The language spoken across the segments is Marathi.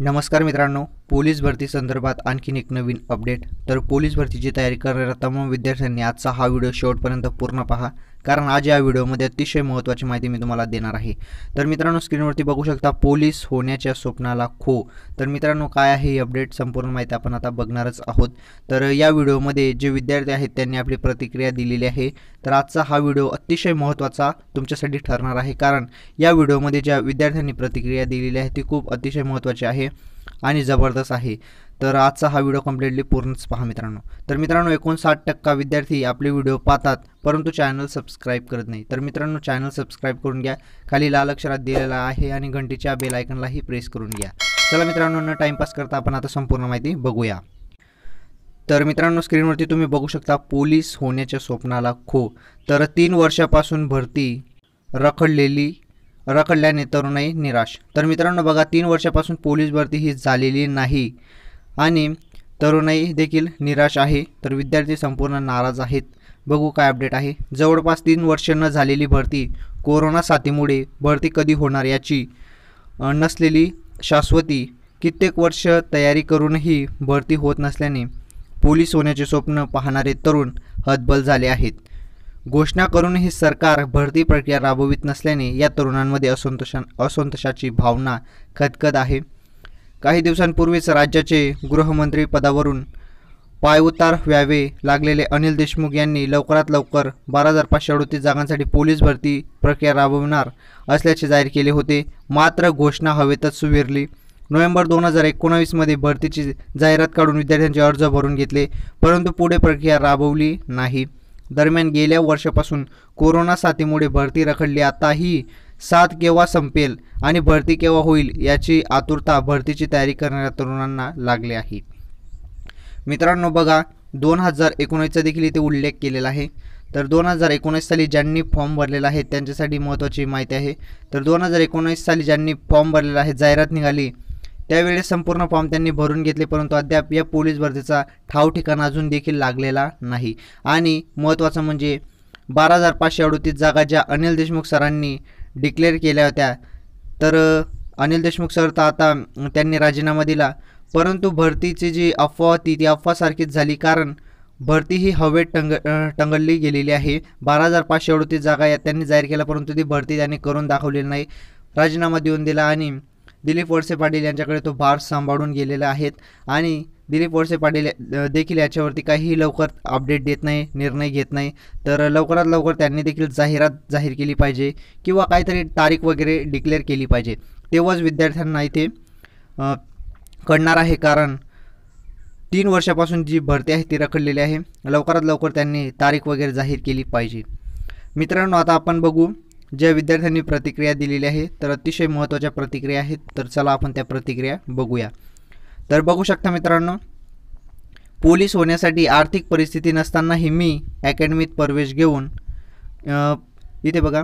नमस्कार मित्रांनो पोलीस भरती संदर्भात आणखीन एक नवीन अपडेट तर पोलीस भरतीची तयारी करणाऱ्या तमाम विद्यार्थ्यांनी आजचा हा व्हिडिओ शेवटपर्यंत पूर्ण पहा कारण आज या व्हिडिओमध्ये अतिशय महत्त्वाची माहिती मी तुम्हाला देणार आहे तर मित्रांनो स्क्रीनवरती बघू शकता पोलीस होण्याच्या स्वप्नाला खो तर मित्रांनो काय आहे ही अपडेट संपूर्ण माहिती आपण आता बघणारच आहोत तर या व्हिडिओमध्ये जे विद्यार्थी आहेत त्यांनी आपली प्रतिक्रिया दिलेली आहे तर आजचा हा व्हिडिओ अतिशय महत्त्वाचा तुमच्यासाठी ठरणार आहे कारण या व्हिडिओमध्ये ज्या विद्यार्थ्यांनी प्रतिक्रिया दिलेली आहे ती खूप अतिशय महत्त्वाची आहे आणि जबरदस्त आहे तर आजचा हा व्हिडिओ कम्प्लिटली पूर्णच पहा मित्रांनो तर मित्रांनो एकोणसाठ टक्का विद्यार्थी आपले व्हिडिओ पाहतात परंतु चॅनल सबस्क्राईब करत नाही तर मित्रांनो चॅनल सबस्क्राईब करून घ्या खाली लाल अक्षरात दिलेला आहे आणि घंटीच्या बेल प्रेस करून घ्या चला मित्रांनो न टाईमपास करता आपण आता संपूर्ण माहिती बघूया तर मित्रांनो स्क्रीनवरती तुम्ही बघू शकता पोलीस होण्याच्या स्वप्नाला खो तर तीन वर्षापासून भरती रखडलेली रखडल्याने तरुणाई निराश तर मित्रांनो बघा तीन वर्षापासून पोलीस भरती ही झालेली नाही आणि तरुणाई देखील निराश आहे तर विद्यार्थी संपूर्ण नाराज आहेत बघू काय अपडेट आहे जवळपास तीन वर्ष न झालेली भरती कोरोना साथीमुळे भरती कधी होणार याची नसलेली शाश्वती कित्येक वर्ष तयारी करूनही भरती होत नसल्याने पोलीस होण्याचे स्वप्न पाहणारे तरुण हतबल झाले आहेत घोषणा करूनही सरकार भरती प्रक्रिया राबवित नसल्याने या तरुणांमध्ये असंतोष असंतोषाची भावना खदखद आहे काही दिवसांपूर्वीच राज्याचे गृहमंत्री पदावरून पायउतार व्हावे लागलेले अनिल देशमुख यांनी लवकरात लवकर बारा हजार पाचशे अडोतीस जागांसाठी पोलीस भरती प्रक्रिया राबवणार असल्याचे जाहीर केले होते मात्र घोषणा हवेतच सुविरली नोव्हेंबर दोन हजार एकोणावीसमध्ये भरतीची जाहिरात काढून विद्यार्थ्यांचे अर्ज भरून घेतले परंतु पुढे प्रक्रिया राबवली नाही दरम्यान गेल्या वर्षापासून कोरोना साथीमुळे भरती रखडली आताही सात केव्हा संपेल आणि भरती केव्हा होईल याची आतुरता भरतीची तयारी करणाऱ्या तरुणांना लागली आहे मित्रांनो बघा दोन हजार एकोणीसचा देखील इथे उल्लेख केलेला आहे तर दोन हजार एकोणीस साली ज्यांनी फॉर्म भरलेला आहे त्यांच्यासाठी महत्त्वाची माहिती आहे तर दोन हजार एकोणीस साली ज्यांनी फॉर्म भरलेला आहे जाहिरात निघाली त्यावेळेस संपूर्ण फॉर्म त्यांनी भरून घेतले परंतु अद्याप या पोलीस भरतीचा ठाव ठिकाण अजून देखील लागलेला नाही आणि महत्त्वाचं म्हणजे बारा हजार पाचशे अडोतीस जागा ज्या अनिल देशमुख सरांनी डिक्लेअर केल्या होत्या तर अनिल देशमुख सर तर आता त्यांनी राजीनामा दिला परंतु भरतीची जी अफवा होती ती अफवासारखीच झाली कारण भरती ही हवेत टंग टंगळली गेलेली आहे बारा हजार पाचशे अडतीस जागा या त्यांनी जाहीर केल्या परंतु ती भरती त्यांनी करून दाखवलेली नाही राजीनामा देऊन दिला आणि दिलीप वळसे पाटील यांच्याकडे तो भार सांभाळून गेलेला आहेत आणि दिलीप वळसे पाटील देखील याच्यावरती काहीही लवकर अपडेट देत नाही निर्णय घेत नाही तर लवकरात लवकर त्यांनी देखील जाहिरात जाहीर केली पाहिजे किंवा काहीतरी तारीख वगैरे डिक्लेअर केली पाहिजे तेव्हाच विद्यार्थ्यांना इथे कळणार आहे कारण तीन वर्षापासून जी भरती आहे ती रखडलेली आहे लवकरात लवकर त्यांनी तारीख वगैरे जाहीर केली पाहिजे मित्रांनो आता आपण बघू ज्या विद्यार्थ्यांनी प्रतिक्रिया दिलेली आहे तर अतिशय महत्त्वाच्या प्रतिक्रिया आहेत तर चला आपण त्या प्रतिक्रिया बघूया तर बघू शकता मित्रांनो पोलीस होण्यासाठी आर्थिक परिस्थिती नसतानाही मी अकॅडमीत प्रवेश घेऊन इथे बघा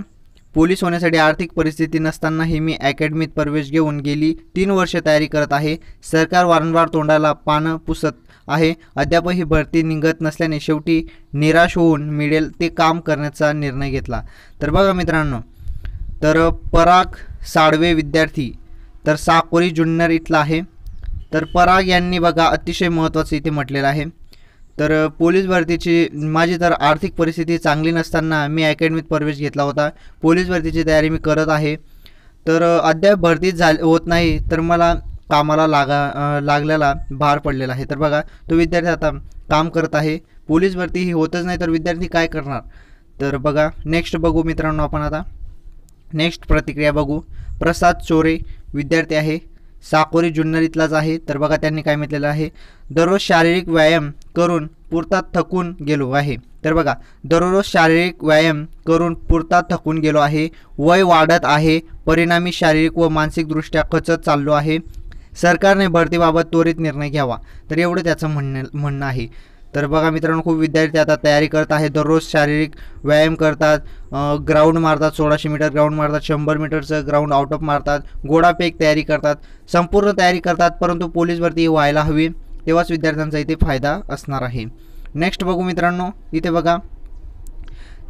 पोलीस होण्यासाठी आर्थिक परिस्थिती नसतानाही मी अकॅडमीत प्रवेश घेऊन गेली तीन वर्ष तयारी करत आहे सरकार वारंवार तोंडाला पानं पुसत आहे अद्यापही भरती निघत नसल्याने शेवटी निराश होऊन मिळेल ते काम करण्याचा निर्णय घेतला तर बघा मित्रांनो तर पराग साडवे विद्यार्थी तर साकोरी जुन्नर इथला आहे तर पराग यांनी बघा अतिशय महत्त्वाचं इथे म्हटलेलं आहे तर पोलीस भरतीची माझी तर आर्थिक परिस्थिती चांगली नसताना मी अकॅडमीत प्रवेश घेतला होता पोलीस भरतीची तयारी मी करत आहे तर अद्याप भरती झाल होत नाही तर मला कामाला लागा लागल्याला भार पडलेला आहे तर बघा तो विद्यार्थी आता काम करत आहे पोलीस भरती ही होतच नाही तर विद्यार्थी काय करणार तर बघा नेक्स्ट बघू मित्रांनो आपण आता नेक्स्ट प्रतिक्रिया बघू प्रसाद चोरे विद्यार्थी आहे साकोरी जुन्नरीतलाच आहे तर बघा त्यांनी काय म्हटलेलं आहे दररोज शारीरिक व्यायाम करून पुरता थकून गेलो आहे तर बघा दररोज शारीरिक व्यायाम करून पुरता थकून गेलो आहे वय वाढत आहे परिणामी शारीरिक व मानसिकदृष्ट्या खचत चाललो आहे सरकारने भरतीबाबत त्वरित निर्णय घ्यावा तर एवढं त्याचं म्हणणं म्हणणं आहे तर बघा मित्रांनो खूप विद्यार्थी आता तयारी करत आहेत दररोज शारीरिक व्यायाम करतात ग्राउंड मारतात सोळाशे मीटर ग्राउंड मारतात शंभर मीटरचं ग्राउंड आउट ऑफ मारतात गोडापेक तयारी करतात संपूर्ण तयारी करतात परंतु पोलीस भरती व्हायला हवी तेव्हाच विद्यार्थ्यांचा इथे फायदा असणार आहे नेक्स्ट बघू मित्रांनो इथे बघा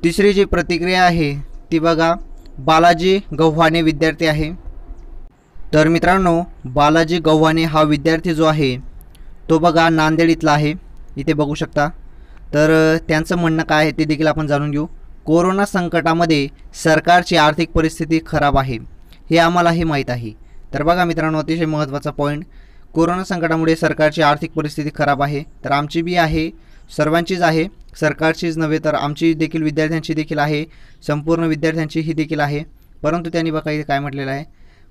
तिसरी जी प्रतिक्रिया आहे ती बघा बालाजी गव्हाणे विद्यार्थी आहे तर मित्रांनो बालाजी गव्हाणे हा विद्यार्थी जो आहे तो बघा नांदेड इथला आहे इथे बघू शकता तर त्यांचं म्हणणं काय आहे ते देखील आपण जाणून घेऊ कोरोना संकटामध्ये सरकारची आर्थिक परिस्थिती खराब आहे हे आम्हालाही माहीत आहे तर बघा मित्रांनो अतिशय महत्त्वाचा पॉईंट कोरोना संकटामुळे सरकारची आर्थिक परिस्थिती खराब आहे तर आमची बी आहे सर्वांचीच आहे सरकारचीच नव्हे तर आमची देखील विद्यार्थ्यांची देखील आहे संपूर्ण विद्यार्थ्यांची ही देखील आहे परंतु त्यांनी बघा इथे काय म्हटलेलं आहे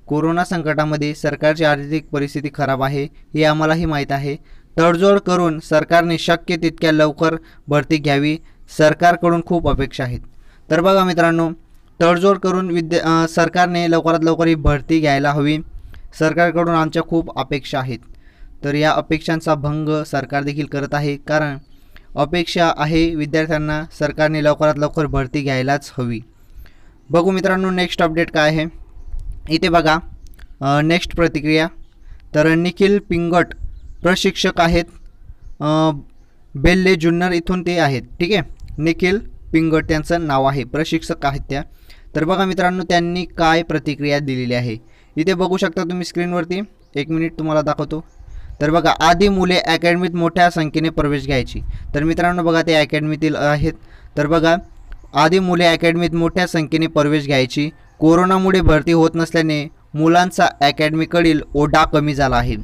कोरोना संकटामध्ये सरकारची आर्थिक परिस्थिती खराब आहे हे आम्हालाही माहीत आहे तडजोड करून सरकारने शक्य तितक्या लवकर भरती घ्यावी सरकारकडून खूप अपेक्षा आहेत तर बघा मित्रांनो तडजोड करून विद्या सरकारने लवकरात लवकर ही भरती घ्यायला हवी सरकारकडून आमच्या खूप अपेक्षा आहेत तर या अपेक्षांचा भंग सरकार देखील करत आहे कारण अपेक्षा आहे विद्यार्थ्यांना सरकारने लवकरात लवकर भरती घ्यायलाच हवी बघू मित्रांनो नेक्स्ट अपडेट काय आहे इथे बघा नेक्स्ट प्रतिक्रिया तर निखिल पिंगट प्रशिक्षक आहेत बेल्ले जुन्नर इथून ते आहेत ठीक आहे निखिल पिंगट त्यांचं नाव आहे प्रशिक्षक आहेत त्या तर बघा मित्रांनो त्यांनी काय प्रतिक्रिया दिलेली आहे इथे बघू शकता तुम्ही स्क्रीनवरती एक मिनिट तुम्हाला दाखवतो तर बघा आधी मुले अकॅडमीत मोठ्या संख्येने प्रवेश घ्यायची तर मित्रांनो बघा ते अकॅडमीतील आहेत तर बघा आधी मुले अकॅडमीत मोठ्या संख्येने प्रवेश घ्यायची कोरोनामुळे भरती होत नसल्याने मुलांचा अकॅडमीकडील ओढा कमी झाला आहे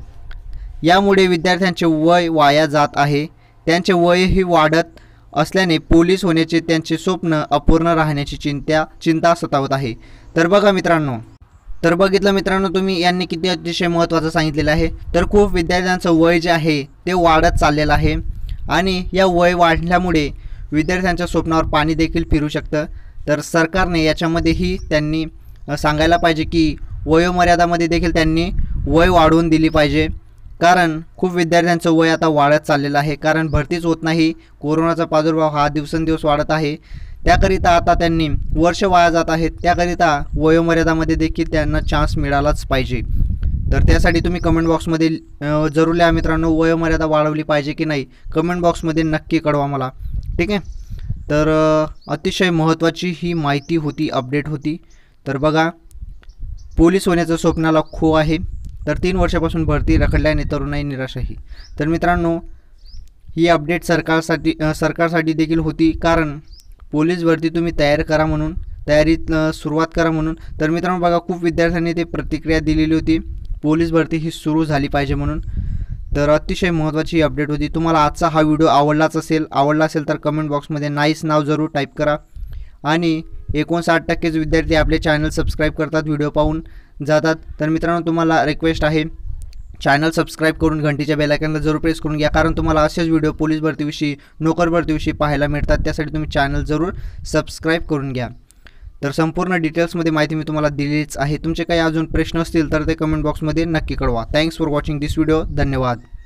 यामुळे विद्यार्थ्यांचे वय वाया जात आहे त्यांचे वयही वाढत असल्याने पोलीस होण्याचे त्यांचे स्वप्न अपूर्ण राहण्याची चिंत्या चिंता सतावत आहे तर बघा मित्रांनो तर बघितलं मित्रांनो तुम्ही यांनी किती अतिशय महत्त्वाचं सांगितलेलं आहे तर खूप विद्यार्थ्यांचं वय जे आहे ते वाढत चाललेलं आहे आणि या वय वाढल्यामुळे विद्यार्थ्यांच्या स्वप्नावर पाणी देखील फिरू शकतं तर सरकारने याच्यामध्येही त्यांनी सांगायला पाहिजे की वयोमर्यादामध्ये देखील त्यांनी वय वाढवून दिली पाहिजे कारण खूप विद्यार्थ्यांचं वय आता वाढत चाललेलं आहे कारण भरतीच होत नाही कोरोनाचा प्रादुर्भाव हा दिवसेंदिवस वाढत आहे त्याकरिता आता त्यांनी वर्ष वाया जात आहेत त्याकरिता वयोमर्यादामध्ये देखील त्यांना चान्स मिळालाच पाहिजे तर त्यासाठी तुम्ही कमेंट बॉक्समध्ये जरूर लिहा मित्रांनो वयोमर्यादा वाढवली पाहिजे की नाही कमेंट बॉक्समध्ये नक्की कळवा मला ठीक आहे तर अतिशय महत्त्वाची ही माहिती होती अपडेट होती तर बघा पोलीस होण्याचं स्वप्नाला खो आहे तर तीन वर्षापासून भरती रखडल्याने तरुणाई निराशाही तर मित्रांनो ही अपडेट सरकारसाठी सरकारसाठी देखील होती कारण पोलीस भरती तुम्ही तयार करा म्हणून तयारीत सुरुवात करा म्हणून तर मित्रांनो बघा खूप विद्यार्थ्यांनी ते प्रतिक्रिया दिलेली होती पोलीस भरती ही सुरू झाली पाहिजे म्हणून तर अतिशय महत्त्वाची अपडेट होती तुम्हाला आजचा हा व्हिडिओ आवडलाच असेल आवडला असेल तर कमेंट बॉक्समध्ये नाईस नाव जरूर टाईप करा आणि एकोणसाठ टक्केच विद्यार्थी आपले चॅनल सबस्क्राईब करतात व्हिडिओ पाहून जातात तर मित्रांनो तुम्हाला रिक्वेस्ट आहे चॅनल सबस्क्राईब करून घंटीच्या बेलायकनला जरूर प्रेस करून घ्या कारण तुम्हाला असेच व्हिडिओ पोलीस भरतीविषयी नोकर भरतीविषयी पाहायला मिळतात त्यासाठी तुम्ही चॅनल जरूर सबस्क्राईब करून घ्या तर संपूर्ण डिटेल्समध्ये माहिती मी तुम्हाला दिलीच आहे तुमचे काही अजून प्रश्न असतील तर ते कमेंट बॉक्समध्ये नक्की कळवा thanks for watching this video धन्यवाद